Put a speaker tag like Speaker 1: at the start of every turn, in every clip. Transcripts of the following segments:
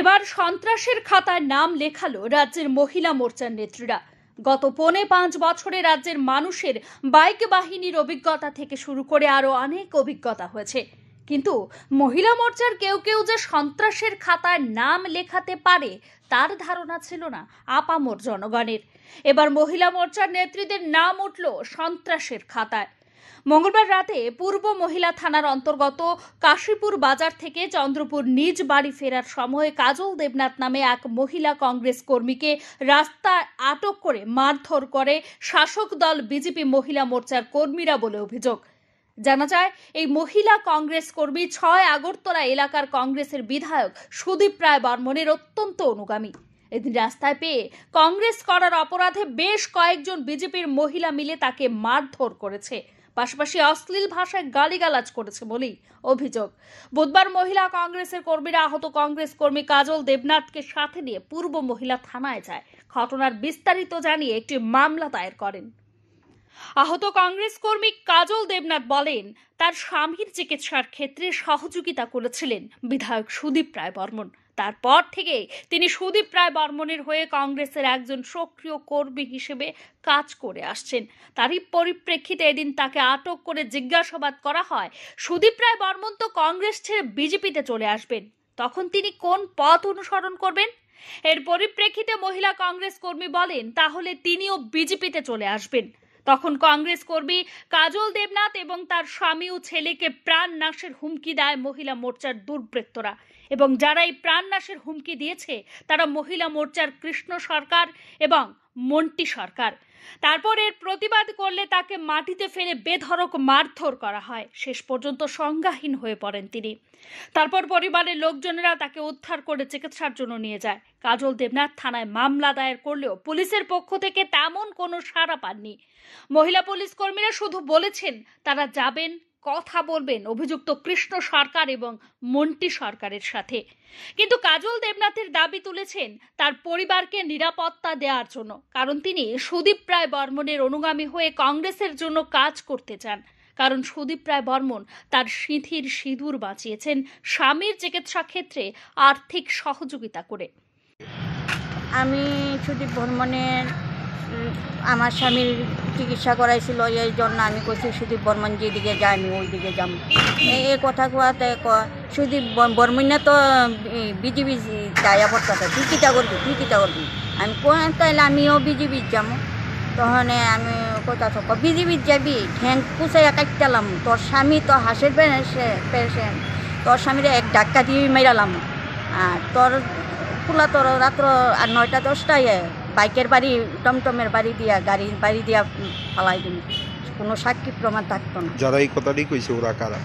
Speaker 1: এবার সন্ত্রাসের খাতায় নাম লেখালো রাজ্যের মহিলা মোর্চার নেত্রীরা গত পৌনে পাঁচ বছরে রাজ্যের মানুষের বাইক বাহিনীর অভিজ্ঞতা থেকে শুরু করে আরও অনেক অভিজ্ঞতা হয়েছে কিন্তু মহিলা মোর্চার কেউ কেউ যে সন্ত্রাসের খাতায় নাম লেখাতে পারে তার ধারণা ছিল না আপামোর জনগণের এবার মহিলা মোর্চার নেত্রীদের নাম উঠল সন্ত্রাসের খাতায় মঙ্গলবার রাতে পূর্ব মহিলা থানার অন্তর্গত কাশীপুর বাজার থেকে চন্দ্রপুর নিজ বাড়ি ফেরার সময় কাজল দেবনাথ নামে এক মহিলা কংগ্রেস কর্মীকে রাস্তায় আটক করে মারধর করে শাসক দল বিজেপি মহিলা মোর্চার কর্মীরা বলে অভিযোগ জানা যায় এই মহিলা কংগ্রেস কর্মী ছয় আগরতলা এলাকার কংগ্রেসের বিধায়ক সুদীপ রায় বর্মনের অত্যন্ত অনুগামী এদিন রাস্তায় পেয়ে কংগ্রেস করার অপরাধে বেশ কয়েকজন বিজেপির মহিলা মিলে তাকে মারধর করেছে পাশাপাশি অশ্লীল ভাষায় গালিগালাজ করেছে বলেই অভিযোগ বুধবার মহিলা কংগ্রেসের কর্মীরা আহত কংগ্রেস কর্মী কাজল দেবনাথকে সাথে নিয়ে পূর্ব মহিলা থানায় যায় ঘটনার বিস্তারিত জানিয়ে একটি মামলা দায়ের করেন আহত কংগ্রেস কর্মী কাজল দেবনাথ বলেন তার স্বামীর চিকিৎসার ক্ষেত্রে সহযোগিতা করেছিলেন বিধায়ক সুদীপ রায় বর্মন তারপর থেকে তিনি সুদীপ রায় বর্মনের হয়ে কংগ্রেসের একজন সক্রিয় কর্মী হিসেবে কাজ করে আসছেন তারই পরিপ্রেক্ষিতে এদিন তাকে আটক করে জিজ্ঞাসাবাদ করা হয় সুদীপ রায় বর্মন তো কংগ্রেস ছেড়ে বিজেপিতে চলে আসবেন তখন তিনি কোন পথ অনুসরণ করবেন এর পরিপ্রেক্ষিতে মহিলা কংগ্রেস কর্মী বলেন তাহলে তিনিও বিজেপিতে চলে আসবেন তখন কংগ্রেস কর্মী কাজল দেবনাথ এবং তার স্বামী ও ছেলেকে প্রাণ নাশের হুমকি দেয় মহিলা মোর্চার দুর্বৃত্তরা এবং যারা এই প্রাণ নাশের হুমকি দিয়েছে তারা মহিলা মোর্চার কৃষ্ণ সরকার এবং মন্টি সরকার তারপর এর প্রতিবাদ করলে তাকে মাটিতে ফেলে বেধরক মারধর করা হয় শেষ পর্যন্ত সংজ্ঞাহীন হয়ে পড়েন তিনি তারপর পরিবারের লোকজনেরা তাকে উদ্ধার করে চিকিৎসার জন্য নিয়ে যায় কাজল দেবনাথ থানায় মামলা দায়ের করলেও পুলিশের পক্ষ থেকে তেমন কোনো সাড়া পাননি মহিলা পুলিশ কর্মীরা শুধু বলেছেন তারা যাবেন কথা বলবেন অভিযুক্ত কৃষ্ণ সরকার এবং মন্টি সরকারের সাথে কিন্তু কাজল দেবনাথের দাবি তুলেছেন তার পরিবারকে নিরাপত্তা দেওয়ার জন্য কারণ তিনি সুদীপ রায় বর্মনের অনুগামী হয়ে কংগ্রেসের জন্য কাজ করতে চান কারণ সুদীপ রায় বর্মন তার সিঁথির সিঁদুর বাঁচিয়েছেন স্বামীর চিকিৎসা ক্ষেত্রে আর্থিক সহযোগিতা করে
Speaker 2: আমি সুদীপ বর্মনের আমার স্বামীর চিকিৎসা করাইছিল এই জন্য আমি কইছি সুদীপ বর্মন যেদিকে যায় আমি ওই দিকে যাব এই কথা কোয়াতে সুদীপ বর্মনে তো বিজেপি দায়া পড়তে তুই কীটা করবি তুই কীটা করবি আমি কোয়া তাহলে আমিও বিজেপি যাব তখন আমি কথা থাক বিজেপির যাবি ঠ্যাং কুচাইয়া কাটতালাম তোর স্বামী তো হাসের পেশেন্ট তোর স্বামীরে এক ডাক্কা দিয়ে মেরালাম আর তোর খোলা তোর রাত্র আর নয়টা দশটায় বাইকের বাড়ি টমটমের বাড়ি দিয়া গাড়ির বাড়ি দিয়া পালাই দিন কোনো সাক্ষী প্রমাণ থাকতো না যারা এই কইছে ওরা কারা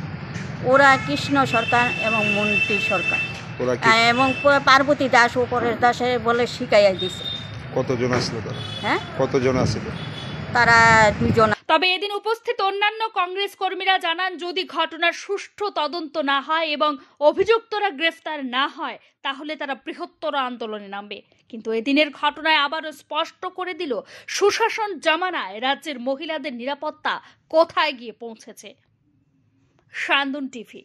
Speaker 2: ওরা কৃষ্ণ সরকার এবং মন্ত্রী সরকার এবং পার্বতী দাস উপরের দাসে বলে শিখাইয়া দিছে কতজন আসলো তারা হ্যাঁ কতজন আসলো
Speaker 1: তারা দুজন তবে এদিন উপস্থিত অন্যান্য কংগ্রেস কর্মীরা জানান যদি ঘটনার সুষ্ঠু তদন্ত না হয় এবং অভিযুক্তরা গ্রেফতার না হয় তাহলে তারা বৃহত্তর আন্দোলনে নামবে কিন্তু এদিনের ঘটনায় আবারও স্পষ্ট করে দিল সুশাসন জামানায় রাজ্যের মহিলাদের নিরাপত্তা কোথায় গিয়ে পৌঁছেছে সান্দন টিভি